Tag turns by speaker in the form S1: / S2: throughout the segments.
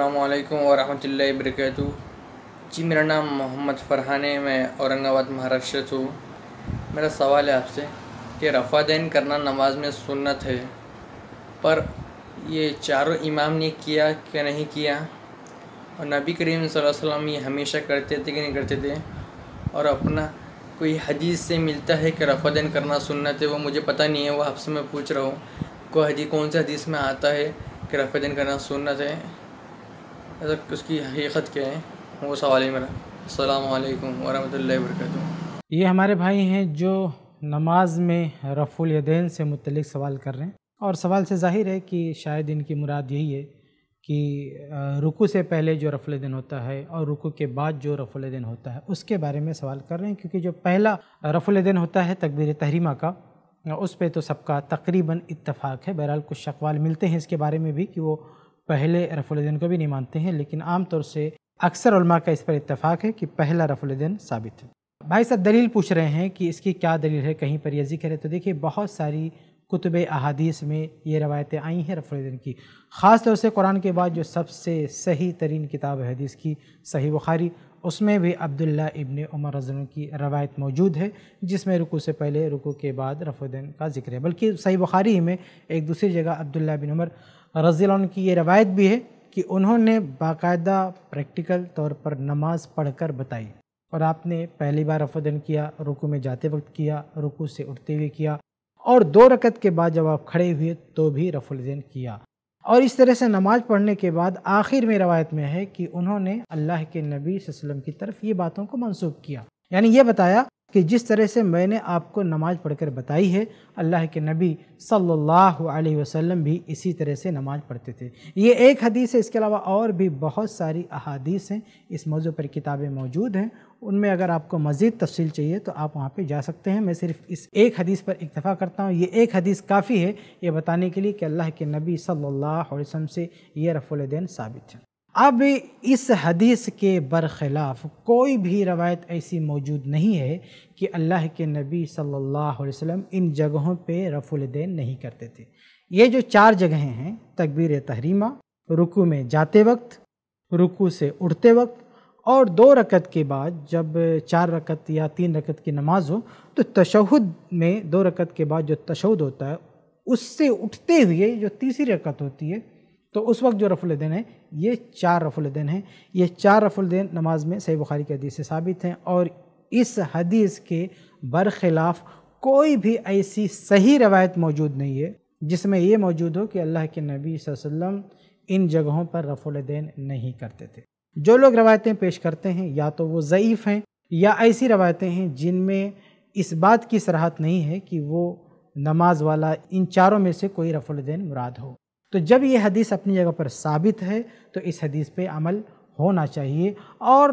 S1: السلام علیکم ورحمۃ اللہ وبرکاتہ جی میرا نام محمد فرحان ہے میں اورنگ آباد مہاراشٹر سے ہوں میرا سوال ہے آپ سے کہ رفع دین کرنا نماز میں سنت ہے پر یہ چاروں امام نے کیا کہ نہیں کیا اور نبی کریم صلی اللہ علیہ وسلم یہ ہمیشہ کرتے تھے کہ نہیں کرتے تھے اور اپنا کوئی حدیث سے ملتا ہے کہ رفع دین کرنا سنت ہے وہ مجھے پتہ نہیں ہے وہ آپ سے میں پوچھ رہا ہوں کوئی حدیث کون سے حدیث میں آتا ہے کہ رفع دین کرنا سنت ہے اگر اس کی حقیقت کے السلام علیکم ورحمۃ اللہ وبرکاتہ یہ ہمارے بھائی ہیں جو نماز میں رفع الیدین سے متعلق سوال کر رہے ہیں اور سوال سے ظاہر ہے کہ شاید ان کی مراد یہی ہے کہ رکو سے پہلے جو رفع دین ہوتا ہے اور رکو کے بعد جو رف الدین ہوتا ہے اس کے بارے میں سوال کر رہے ہیں کیونکہ جو پہلا رف الدین ہوتا ہے تقبیر تحریمہ کا اس پہ تو سب کا تقریباً اتفاق ہے بہرحال کچھ شقوال ملتے ہیں اس کے بارے میں بھی کہ وہ پہلے رف الدین کو بھی نہیں مانتے ہیں لیکن عام طور سے اکثر علماء کا اس پر اتفاق ہے کہ پہلا رف الدین ثابت ہے بھائی صاحب دلیل پوچھ رہے ہیں کہ اس کی کیا دلیل ہے کہیں پر یہ ذکر ہے تو دیکھیے بہت ساری کتب احادیث میں یہ روایتیں آئی ہیں رف الدین کی خاص طور سے قرآن کے بعد جو سب سے صحیح ترین کتاب حدیث کی صحیح بخاری اس میں بھی عبداللہ ابن عمر رضی اللہ کی روایت موجود ہے جس میں رکو سے پہلے رکو کے بعد رف الدین کا ذکر ہے بلکہ صحیح بخاری میں ایک دوسری جگہ عبداللہ بن عمر رضی اللہ عنہ کی یہ روایت بھی ہے کہ انہوں نے باقاعدہ پریکٹیکل طور پر نماز پڑھ کر بتائی اور آپ نے پہلی بار افدن کیا رکو میں جاتے وقت کیا رکو سے اٹھتے ہوئے کیا اور دو رکعت کے بعد جب آپ کھڑے ہوئے تو بھی رف الدین کیا اور اس طرح سے نماز پڑھنے کے بعد آخر میں روایت میں ہے کہ انہوں نے اللہ کے نبی صلی اللہ علیہ وسلم کی طرف یہ باتوں کو منسوخ کیا یعنی یہ بتایا کہ جس طرح سے میں نے آپ کو نماز پڑھ کر بتائی ہے اللہ کے نبی صلی اللہ علیہ وسلم بھی اسی طرح سے نماز پڑھتے تھے یہ ایک حدیث ہے اس کے علاوہ اور بھی بہت ساری احادیث ہیں اس موضوع پر کتابیں موجود ہیں ان میں اگر آپ کو مزید تفصیل چاہیے تو آپ وہاں پہ جا سکتے ہیں میں صرف اس ایک حدیث پر اکتفا کرتا ہوں یہ ایک حدیث کافی ہے یہ بتانے کے لیے کہ اللہ کے نبی صلی اللہ علیہ وسلم سے یہ الدین ثابت ہے اب اس حدیث کے برخلاف کوئی بھی روایت ایسی موجود نہیں ہے کہ اللہ کے نبی صلی اللہ علیہ وسلم ان جگہوں پہ رف الدین نہیں کرتے تھے یہ جو چار جگہیں ہیں تکبیر تحریمہ رکو میں جاتے وقت رکو سے اٹھتے وقت اور دو رکت کے بعد جب چار رکت یا تین رکت کی نماز ہو تو تشہد میں دو رکت کے بعد جو تشہد ہوتا ہے اس سے اٹھتے ہوئے جو تیسری رکت ہوتی ہے تو اس وقت جو رف الدین ہے یہ چار رف الدین ہیں یہ چار رف الدین نماز میں صحیح بخاری کی حدیث سے ثابت ہیں اور اس حدیث کے برخلاف کوئی بھی ایسی صحیح روایت موجود نہیں ہے جس میں یہ موجود ہو کہ اللہ کے نبی صلی اللہ علیہ وسلم ان جگہوں پر رف الدین نہیں کرتے تھے جو لوگ روایتیں پیش کرتے ہیں یا تو وہ ضعیف ہیں یا ایسی روایتیں ہیں جن میں اس بات کی صراحت نہیں ہے کہ وہ نماز والا ان چاروں میں سے کوئی رف الدین مراد ہو تو جب یہ حدیث اپنی جگہ پر ثابت ہے تو اس حدیث پہ عمل ہونا چاہیے اور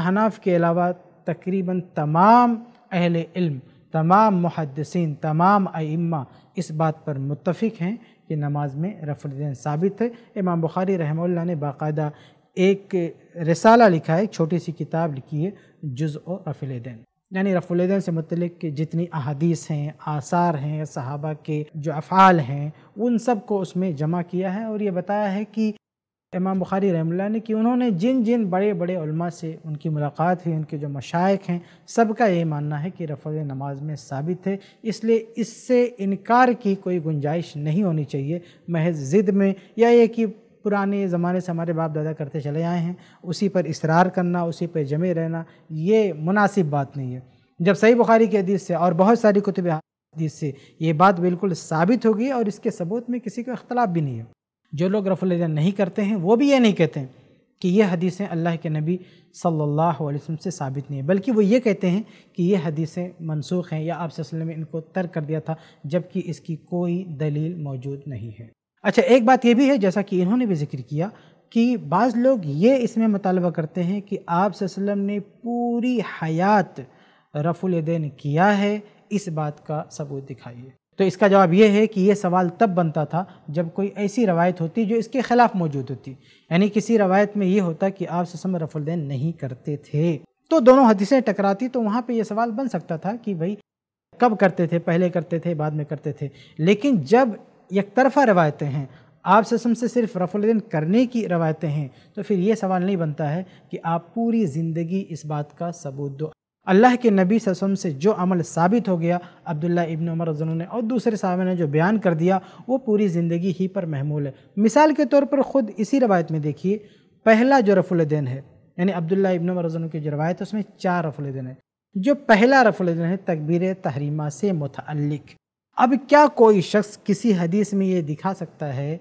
S1: احناف کے علاوہ تقریباً تمام اہل علم تمام محدثین تمام ائمہ اس بات پر متفق ہیں کہ نماز میں رفع دین ثابت ہے امام بخاری رحمہ اللہ نے باقاعدہ ایک رسالہ لکھا ہے ایک چھوٹی سی کتاب لکھی ہے جز و رفع دین یعنی رف الدین سے متعلق جتنی احادیث ہیں آثار ہیں صحابہ کے جو افعال ہیں ان سب کو اس میں جمع کیا ہے اور یہ بتایا ہے کہ امام بخاری رحمہ اللہ نے کہ انہوں نے جن جن بڑے بڑے علماء سے ان کی ملاقات ہوئی ان کے جو مشائق ہیں سب کا یہ ماننا ہے کہ رفل نماز میں ثابت ہے اس لیے اس سے انکار کی کوئی گنجائش نہیں ہونی چاہیے محض ضد میں یا یہ کہ پرانے زمانے سے ہمارے باپ دادا کرتے چلے آئے ہیں اسی پر اصرار کرنا اسی پر جمع رہنا یہ مناسب بات نہیں ہے جب صحیح بخاری کی حدیث سے اور بہت ساری کتب حدیث سے یہ بات بالکل ثابت ہوگی اور اس کے ثبوت میں کسی کو اختلاف بھی نہیں ہے جو لوگ رف الجا نہیں کرتے ہیں وہ بھی یہ نہیں کہتے ہیں کہ یہ حدیثیں اللہ کے نبی صلی اللہ علیہ وسلم سے ثابت نہیں ہیں بلکہ وہ یہ کہتے ہیں کہ یہ حدیثیں منسوخ ہیں یا آپ صلی اللہ علیہ وسلم نے ان کو ترک کر دیا تھا جبکہ اس کی کوئی دلیل موجود نہیں ہے اچھا ایک بات یہ بھی ہے جیسا کہ انہوں نے بھی ذکر کیا کہ بعض لوگ یہ اس میں مطالبہ کرتے ہیں کہ آپ صلی اللہ علیہ وسلم نے پوری حیات رف الدین کیا ہے اس بات کا ثبوت دکھائیے تو اس کا جواب یہ ہے کہ یہ سوال تب بنتا تھا جب کوئی ایسی روایت ہوتی جو اس کے خلاف موجود ہوتی یعنی کسی روایت میں یہ ہوتا کہ آپ سسم رف الدین نہیں کرتے تھے تو دونوں حدیثیں ٹکراتی تو وہاں پہ یہ سوال بن سکتا تھا کہ بھائی کب کرتے تھے پہلے کرتے تھے بعد میں کرتے تھے لیکن جب یک طرفہ روایتیں ہیں آپ سسم سے صرف رف الدین کرنے کی روایتیں ہیں تو پھر یہ سوال نہیں بنتا ہے کہ آپ پوری زندگی اس بات کا ثبوت دو اللہ کے نبی سسم سے جو عمل ثابت ہو گیا عبداللہ ابن عمر رضن نے اور دوسرے صحابہ نے جو بیان کر دیا وہ پوری زندگی ہی پر محمول ہے مثال کے طور پر خود اسی روایت میں دیکھیے پہلا جو رف الدین ہے یعنی عبداللہ ابن عمر رضن کی جو روایت ہے اس میں چار رف الدین ہے جو پہلا رف الدین ہے تقبیر تحریمہ سے متعلق اب کیا کوئی شخص کسی حدیث میں یہ دکھا سکتا ہے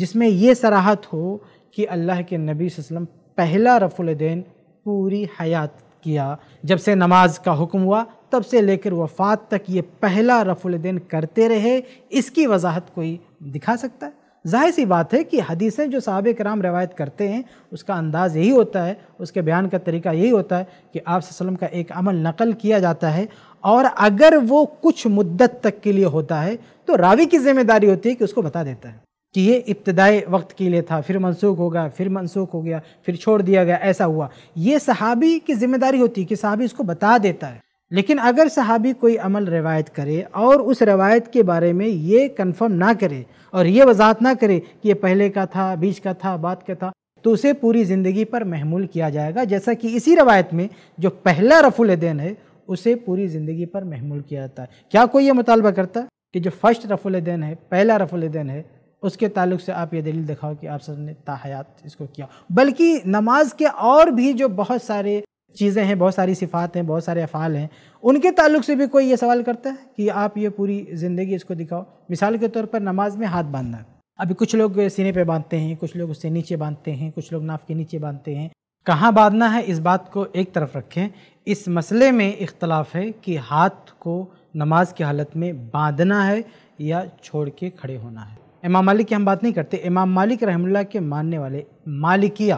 S1: جس میں یہ سراحت ہو کہ اللہ کے نبی صلی اللہ علیہ وسلم پہلا رف الدین پوری حیات کیا جب سے نماز کا حکم ہوا تب سے لے کر وفات تک یہ پہلا رف الدین کرتے رہے اس کی وضاحت کوئی دکھا سکتا ہے ظاہر سی بات ہے کہ حدیثیں جو صحابہ کرام روایت کرتے ہیں اس کا انداز یہی ہوتا ہے اس کے بیان کا طریقہ یہی ہوتا ہے کہ آپ وسلم کا ایک عمل نقل کیا جاتا ہے اور اگر وہ کچھ مدت تک کے لیے ہوتا ہے تو راوی کی ذمہ داری ہوتی ہے کہ اس کو بتا دیتا ہے کہ یہ ابتدائی وقت کے لیے تھا پھر منسوخ ہو گیا پھر منسوخ ہو گیا پھر چھوڑ دیا گیا ایسا ہوا یہ صحابی کی ذمہ داری ہوتی ہے کہ صحابی اس کو بتا دیتا ہے لیکن اگر صحابی کوئی عمل روایت کرے اور اس روایت کے بارے میں یہ کنفرم نہ کرے اور یہ وضاحت نہ کرے کہ یہ پہلے کا تھا بیچ کا تھا بعد کا تھا تو اسے پوری زندگی پر محمول کیا جائے گا جیسا کہ اسی روایت میں جو پہلا رف الدین ہے اسے پوری زندگی پر محمول کیا جاتا ہے کیا کوئی یہ مطالبہ کرتا ہے کہ جو فرسٹ رف الدین ہے پہلا رف الدین ہے اس کے تعلق سے آپ یہ دلیل دکھاؤ کہ آپ سب نے تاحیات اس کو کیا بلکہ نماز کے اور بھی جو بہت سارے چیزیں ہیں بہت ساری صفات ہیں بہت سارے افعال ہیں ان کے تعلق سے بھی کوئی یہ سوال کرتا ہے کہ آپ یہ پوری زندگی اس کو دکھاؤ مثال کے طور پر نماز میں ہاتھ باندھنا ابھی کچھ لوگ سینے پہ باندھتے ہیں کچھ لوگ اس سے نیچے باندھتے ہیں کچھ لوگ ناف کے نیچے باندھتے ہیں کہاں باندھنا ہے اس بات کو ایک طرف رکھیں اس مسئلے میں اختلاف ہے کہ ہاتھ کو نماز کے حالت میں باندھنا ہے یا چھوڑ کے کھڑے ہونا ہے امام مالک کی ہم بات نہیں کرتے امام مالک رحم اللہ کے ماننے والے مالکیہ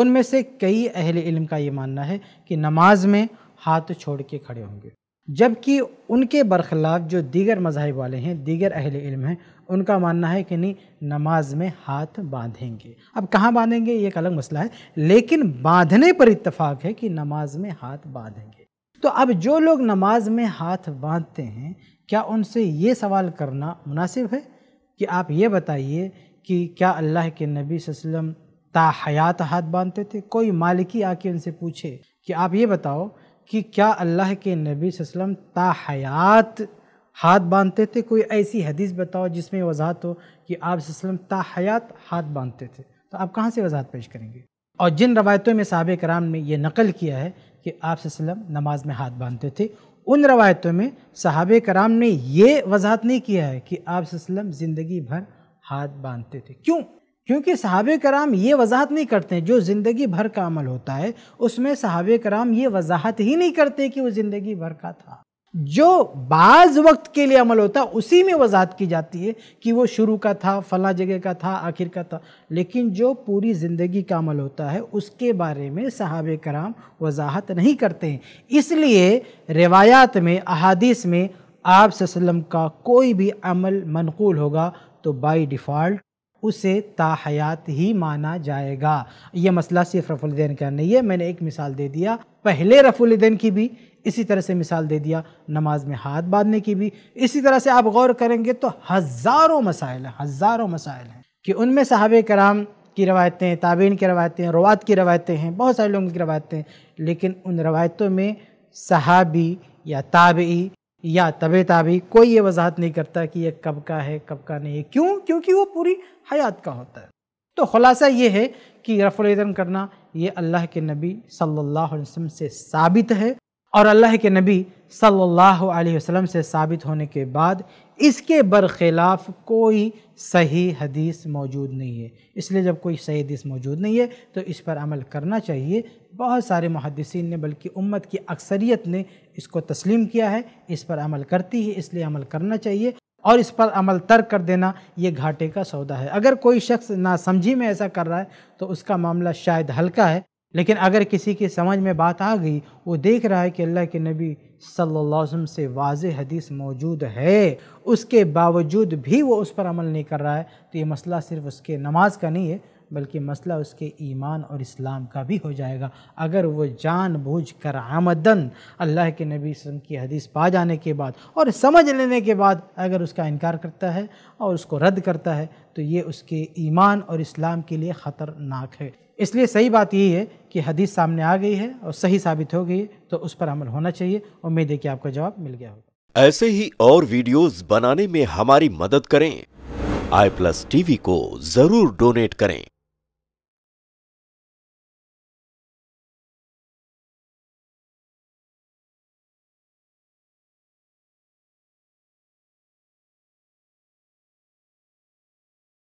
S1: ان میں سے کئی اہل علم کا یہ ماننا ہے کہ نماز میں ہاتھ چھوڑ کے کھڑے ہوں گے جبکہ ان کے برخلاف جو دیگر مذاہب والے ہیں دیگر اہل علم ہیں ان کا ماننا ہے کہ نہیں نماز میں ہاتھ باندھیں گے اب کہاں باندھیں گے یہ ایک الگ مسئلہ ہے لیکن باندھنے پر اتفاق ہے کہ نماز میں ہاتھ باندھیں گے تو اب جو لوگ نماز میں ہاتھ باندھتے ہیں کیا ان سے یہ سوال کرنا مناسب ہے کہ آپ یہ بتائیے کہ کیا اللہ کے نبی صلی اللہ علیہ وسلم تا حیات ہاتھ باندھتے تھے کوئی مالکی آ کے ان سے پوچھے کہ آپ یہ بتاؤ کہ کیا اللہ کے نبی صلی اللہ علیہ وسلم تا حیات ہاتھ باندھتے تھے کوئی ایسی حدیث بتاؤ جس میں وضاحت ہو کہ آپ وسلم تا حیات ہاتھ باندھتے تھے تو آپ کہاں سے وضاحت پیش کریں گے اور جن روایتوں میں صحابہ کرام نے یہ نقل کیا ہے کہ آپ وسلم نماز میں ہاتھ باندھتے تھے ان روایتوں میں صحابہ کرام نے یہ وضاحت نہیں کیا ہے کہ آپ وسلم زندگی بھر ہاتھ باندھتے تھے کیوں کیونکہ صحابہ کرام یہ وضاحت نہیں کرتے ہیں جو زندگی بھر کا عمل ہوتا ہے اس میں صحابہ کرام یہ وضاحت ہی نہیں کرتے کہ وہ زندگی بھر کا تھا جو بعض وقت کے لیے عمل ہوتا اسی میں وضاحت کی جاتی ہے کہ وہ شروع کا تھا فلاں جگہ کا تھا آخر کا تھا لیکن جو پوری زندگی کا عمل ہوتا ہے اس کے بارے میں صحابہ کرام وضاحت نہیں کرتے ہیں اس لیے روایات میں احادیث میں آپ وسلم کا کوئی بھی عمل منقول ہوگا تو بائی ڈیفالٹ اسے تا حیات ہی مانا جائے گا یہ مسئلہ صرف رف الدین کا نہیں ہے میں نے ایک مثال دے دیا پہلے رف الدین کی بھی اسی طرح سے مثال دے دیا نماز میں ہاتھ باندھنے کی بھی اسی طرح سے آپ غور کریں گے تو ہزاروں مسائل ہیں ہزاروں مسائل ہیں کہ ان میں صحابہ کرام کی روایتیں تابعین کی روایتیں روات کی روایتیں ہیں بہت سارے لوگوں کی روایتیں ہیں لیکن ان روایتوں میں صحابی یا تابعی یا طب تابی کوئی یہ وضاحت نہیں کرتا کہ یہ کب کا ہے کب کا نہیں ہے کیوں کیونکہ وہ پوری حیات کا ہوتا ہے تو خلاصہ یہ ہے کہ رفع رفلعتم کرنا یہ اللہ کے نبی صلی اللہ علیہ وسلم سے ثابت ہے اور اللہ کے نبی صلی اللہ علیہ وسلم سے ثابت ہونے کے بعد اس کے برخلاف کوئی صحیح حدیث موجود نہیں ہے اس لیے جب کوئی صحیح حدیث موجود نہیں ہے تو اس پر عمل کرنا چاہیے بہت سارے محدثین نے بلکہ امت کی اکثریت نے اس کو تسلیم کیا ہے اس پر عمل کرتی ہے اس لیے عمل کرنا چاہیے اور اس پر عمل تر کر دینا یہ گھاٹے کا سودا ہے اگر کوئی شخص ناسمجھی سمجھی میں ایسا کر رہا ہے تو اس کا معاملہ شاید ہلکا ہے لیکن اگر کسی کی سمجھ میں بات آ گئی وہ دیکھ رہا ہے کہ اللہ کے نبی صلی اللہ علیہ وسلم سے واضح حدیث موجود ہے اس کے باوجود بھی وہ اس پر عمل نہیں کر رہا ہے تو یہ مسئلہ صرف اس کے نماز کا نہیں ہے بلکہ مسئلہ اس کے ایمان اور اسلام کا بھی ہو جائے گا اگر وہ جان بوجھ کر آمدن اللہ کے نبی وسلم کی حدیث پا جانے کے بعد اور سمجھ لینے کے بعد اگر اس کا انکار کرتا ہے اور اس کو رد کرتا ہے تو یہ اس کے ایمان اور اسلام کے لیے خطرناک ہے اس لیے صحیح بات یہی ہے کہ حدیث سامنے آ گئی ہے اور صحیح ثابت ہو گئی ہے تو اس پر عمل ہونا چاہیے امید ہے کہ آپ کا جواب مل گیا ہوگا ایسے ہی اور ویڈیوز بنانے میں ہماری مدد کریں آئی پلس ٹی وی کو ضرور ڈونیٹ کریں